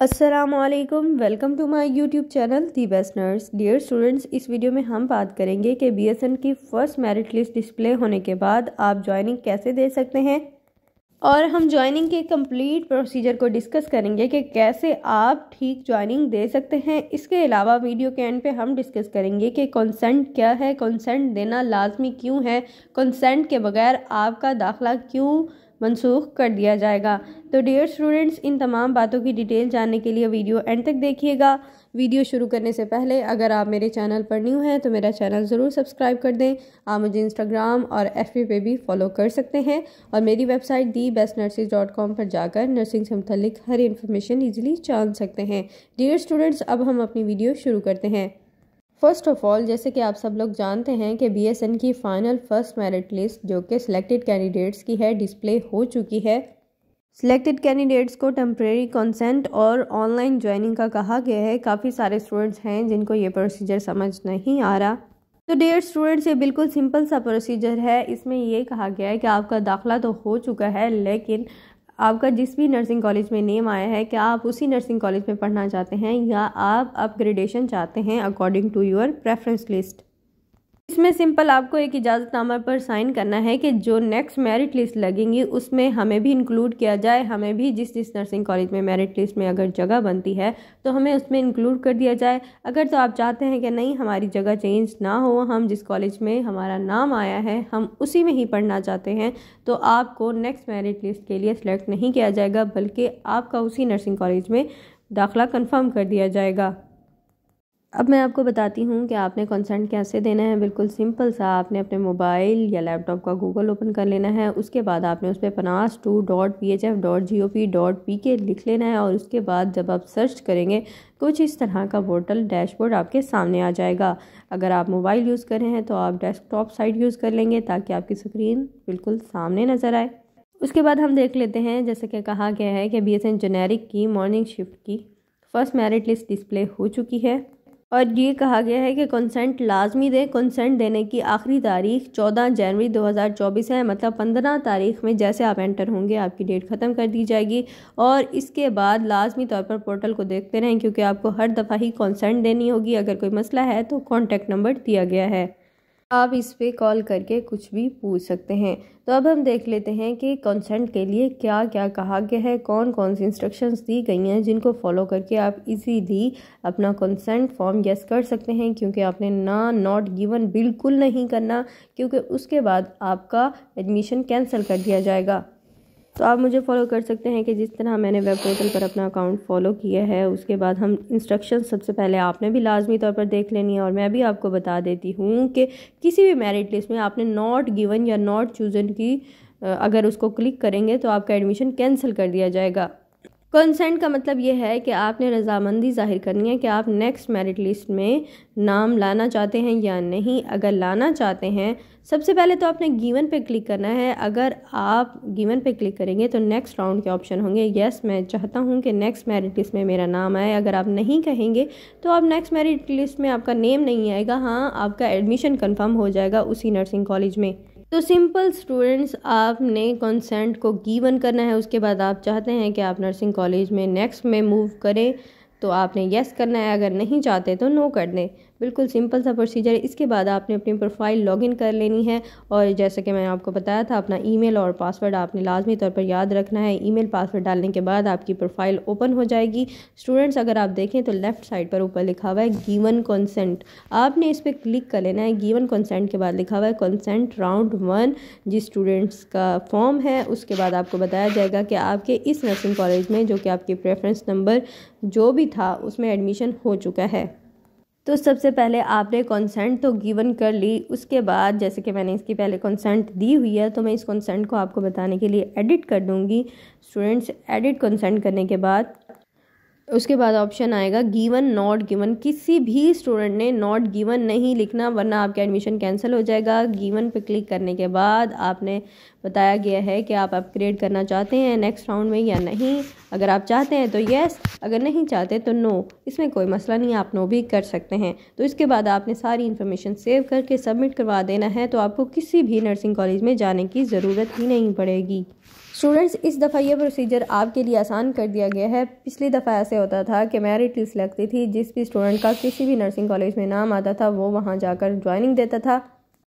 असलकम welcome to my YouTube channel the best nurse dear students इस video में हम बात करेंगे कि एन की फ़र्स्ट मेरिट लिस्ट डिस्प्ले होने के बाद आप ज्वाइनिंग कैसे दे सकते हैं और हम ज्वाइनिंग के कंप्लीट प्रोसीजर को डिस्कस करेंगे कि कैसे आप ठीक ज्वाइनिंग दे सकते हैं इसके अलावा वीडियो के एंड पे हम डिस्कस करेंगे कि कंसेंट क्या है कंसेंट देना लाजमी क्यों है कंसेंट के बगैर आपका दाखला क्यों मनसूख कर दिया जाएगा तो डियर स्टूडेंट्स इन तमाम बातों की डिटेल जानने के लिए वीडियो एंड तक देखिएगा वीडियो शुरू करने से पहले अगर आप मेरे चैनल पर न्यू हैं तो मेरा चैनल ज़रूर सब्सक्राइब कर दें आप मुझे इंस्टाग्राम और एफ पे भी फॉलो कर सकते हैं और मेरी website the best nurses dot com पर जाकर नर्सिंग से मुतलिक हर इन्फॉर्मेशन ईजिली जान सकते हैं डियर स्टूडेंट्स अब हम अपनी वीडियो शुरू करते हैं फ़र्स्ट ऑफ़ ऑल जैसे कि आप सब लोग जानते हैं कि बी की फ़ाइनल फ़र्स्ट मेरिट लिस्ट जो कि सिलेक्टेड कैंडिडेट्स की है डिस्प्ले हो चुकी है सिलेक्टेड कैंडिडेट्स को टम्प्रेरी कंसेंट और ऑनलाइन ज्वाइनिंग का कहा गया है काफ़ी सारे स्टूडेंट्स हैं जिनको ये प्रोसीजर समझ नहीं आ रहा तो डेयर स्टूडेंट्स ये बिल्कुल सिंपल सा प्रोसीजर है इसमें ये कहा गया है कि आपका दाखला तो हो चुका है लेकिन आपका जिस भी नर्सिंग कॉलेज में नेम आया है क्या आप उसी नर्सिंग कॉलेज में पढ़ना चाहते हैं या आप अपग्रेडेशन चाहते हैं according to your preference list इसमें सिंपल आपको एक इजाज़त नामा पर साइन करना है कि जो नेक्स्ट मेरिट लिस्ट लगेंगी उसमें हमें भी इंक्लूड किया जाए हमें भी जिस जिस नर्सिंग कॉलेज में मेरिट लिस्ट में अगर जगह बनती है तो हमें उसमें इंक्लूड कर दिया जाए अगर तो आप चाहते हैं कि नहीं हमारी जगह चेंज ना हो हम जिस कॉलेज में हमारा नाम आया है हम उसी में ही पढ़ना चाहते हैं तो आपको नेक्स्ट मेरिट लिस्ट के लिए सिलेक्ट नहीं किया जाएगा बल्कि आपका उसी नर्सिंग कॉलेज में दाखिला कन्फर्म कर दिया जाएगा अब मैं आपको बताती हूँ कि आपने कंसेंट कैसे देना है बिल्कुल सिंपल सा आपने अपने मोबाइल या लैपटॉप का गूगल ओपन कर लेना है उसके बाद आपने उस पर पनास two dot P H F dot G O P dot P K लिख लेना है और उसके बाद जब आप सर्च करेंगे कुछ इस तरह का पोर्टल डैशबोर्ड आपके सामने आ जाएगा अगर आप मोबाइल यूज़ कर रहे हैं तो आप डेस्कटॉप साइट यूज़ कर लेंगे ताकि आपकी स्क्रीन बिल्कुल सामने नज़र आए उसके बाद हम देख लेते हैं जैसे कि कहा गया है कि बी एस एन जेनेरिक की मॉर्निंग शिफ्ट की फ़र्स्ट मेरिट लिस्ट डिस्प्ले हो चुकी है और ये कहा गया है कि कंसेंट लाजमी दें कंसेंट देने की आखिरी तारीख 14 जनवरी 2024 है मतलब 15 तारीख में जैसे आप एंटर होंगे आपकी डेट ख़त्म कर दी जाएगी और इसके बाद लाजमी तौर पर पोर्टल को देखते रहें क्योंकि आपको हर दफ़ा ही कंसेंट देनी होगी अगर कोई मसला है तो कॉन्टैक्ट नंबर दिया गया है आप इस पर कॉल करके कुछ भी पूछ सकते हैं तो अब हम देख लेते हैं कि कंसेंट के लिए क्या क्या कहा गया है कौन कौन सी इंस्ट्रक्शंस दी गई हैं जिनको फॉलो करके आप इजीली अपना कंसेंट फॉर्म यस कर सकते हैं क्योंकि आपने ना नॉट गिवन बिल्कुल नहीं करना क्योंकि उसके बाद आपका एडमिशन कैंसिल कर दिया जाएगा तो आप मुझे फॉलो कर सकते हैं कि जिस तरह मैंने वेब पोर्टल पर अपना अकाउंट फॉलो किया है उसके बाद हम इंस्ट्रक्शन सबसे पहले आपने भी लाजमी तौर पर देख लेनी है और मैं भी आपको बता देती हूँ कि किसी भी मेरिट लिस्ट में आपने नॉट गिवन या नॉट चूजन की अगर उसको क्लिक करेंगे तो आपका एडमिशन कैंसिल कर दिया जाएगा कंसेंट का मतलब यह है कि आपने रजामंदी जाहिर करनी है कि आप नेक्स्ट मेरिट लिस्ट में नाम लाना चाहते हैं या नहीं अगर लाना चाहते हैं सबसे पहले तो आपने गिवन पे क्लिक करना है अगर आप गिवन पे क्लिक करेंगे तो नेक्स्ट राउंड के ऑप्शन होंगे यस मैं चाहता हूँ कि नेक्स्ट मेरिट लिस्ट में मेरा नाम आए अगर आप नहीं कहेंगे तो आप नेक्स्ट मेरिट लिस्ट में आपका नेम नहीं आएगा हाँ आपका एडमिशन कन्फर्म हो जाएगा उसी नर्सिंग कॉलेज में तो सिंपल स्टूडेंट्स आपने कंसेंट को गिवन करना है उसके बाद आप चाहते हैं कि आप नर्सिंग कॉलेज में नेक्स्ट में मूव करें तो आपने येस करना है अगर नहीं चाहते तो नो कर दें बिल्कुल सिंपल सा प्रोसीजर है इसके बाद आपने अपनी प्रोफाइल लॉगिन कर लेनी है और जैसा कि मैंने आपको बताया था अपना ईमेल और पासवर्ड आपने लाजमी तौर पर याद रखना है ईमेल पासवर्ड डालने के बाद आपकी प्रोफाइल ओपन हो जाएगी स्टूडेंट्स अगर आप देखें तो लेफ्ट साइड पर ऊपर लिखा हुआ है गीवन कंसेंट आपने इस पर क्लिक कर लेना है गीवन कंसेंट के बाद लिखा हुआ है कंसेंट राउंड वन जिस स्टूडेंट्स का फॉर्म है उसके बाद आपको बताया जाएगा कि आपके इस नर्सिंग कॉलेज में जो कि आपकी प्रेफरेंस नंबर जो भी था उसमें एडमिशन हो चुका है तो सबसे पहले आपने कंसेंट तो गिवन कर ली उसके बाद जैसे कि मैंने इसकी पहले कंसेंट दी हुई है तो मैं इस कंसेंट को आपको बताने के लिए एडिट कर दूंगी स्टूडेंट्स एडिट कंसेंट करने के बाद उसके बाद ऑप्शन आएगा गिवन नॉट गिवन किसी भी स्टूडेंट ने नॉट गिवन नहीं लिखना वरना आपका एडमिशन कैंसिल हो जाएगा गिवन पे क्लिक करने के बाद आपने बताया गया है कि आप अपग्रेड करना चाहते हैं नेक्स्ट राउंड में या नहीं अगर आप चाहते हैं तो येस अगर नहीं चाहते तो नो इसमें कोई मसला नहीं आप नो भी कर सकते हैं तो इसके बाद आपने सारी इन्फॉर्मेशन सेव करके सबमिट करवा देना है तो आपको किसी भी नर्सिंग कॉलेज में जाने की ज़रूरत ही नहीं पड़ेगी स्टूडेंट्स इस दफ़ा ये प्रोसीजर आपके लिए आसान कर दिया गया है पिछली दफ़ा ऐसे होता था कि मेरिट लिस्ट लगती थी जिस भी स्टूडेंट का किसी भी नर्सिंग कॉलेज में नाम आता था वो वहाँ जाकर ज्वाइनिंग देता था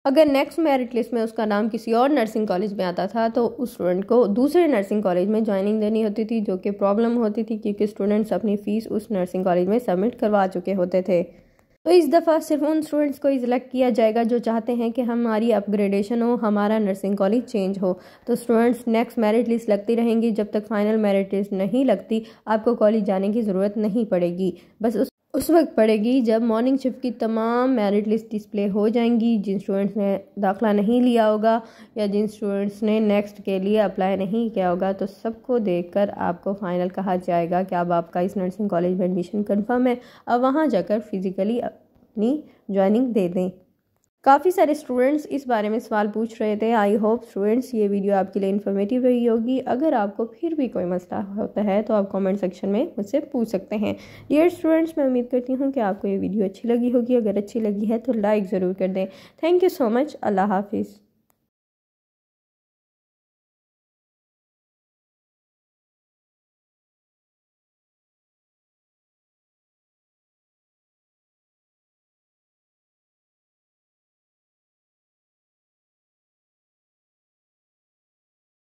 अगर नेक्स्ट मेरिट लिस्ट में उसका नाम किसी और नर्सिंग कॉलेज में आता था तो उस स्टूडेंट को दूसरे नर्सिंग कॉलेज में ज्वाइनिंग देनी होती थी जो कि प्रॉब्लम होती थी क्योंकि स्टूडेंट्स अपनी फ़ीस उस नर्सिंग कॉलेज में सबमिट करवा चुके होते थे तो इस दफ़ा सिर्फ उन स्टूडेंट्स को ही सिलेक्ट किया जाएगा जो चाहते हैं कि हमारी अपग्रेडेशन हो हमारा नर्सिंग कॉलेज चेंज हो तो स्टूडेंट्स नेक्स्ट मेरिट लिस्ट लगती रहेंगी जब तक फाइनल मेरिट लिस्ट नहीं लगती आपको कॉलेज जाने की ज़रूरत नहीं पड़ेगी बस उस उस वक्त पड़ेगी जब मॉर्निंग शिफ्ट की तमाम मेरिट लिस्ट डिस्प्ले हो जाएंगी जिन स्टूडेंट्स ने दाखला नहीं लिया होगा या जिन स्टूडेंट्स ने नेक्स्ट के लिए अप्लाई नहीं किया होगा तो सबको देखकर आपको फाइनल कहा जाएगा कि अब आपका इस नर्सिंग कॉलेज में एडमिशन कन्फर्म है अब वहाँ जाकर फिज़िकली अपनी ज्वाइनिंग दे दें काफ़ी सारे स्टूडेंट्स इस बारे में सवाल पूछ रहे थे आई होप स्टूडेंट्स ये वीडियो आपके लिए इन्फॉर्मेटिव रही होगी अगर आपको फिर भी कोई मसला होता है तो आप कमेंट सेक्शन में मुझसे पूछ सकते हैं डियर स्टूडेंट्स मैं उम्मीद करती हूँ कि आपको ये वीडियो अच्छी लगी होगी अगर अच्छी लगी है तो लाइक ज़रूर कर दें थैंक यू सो मच अल्लाह हाफिज़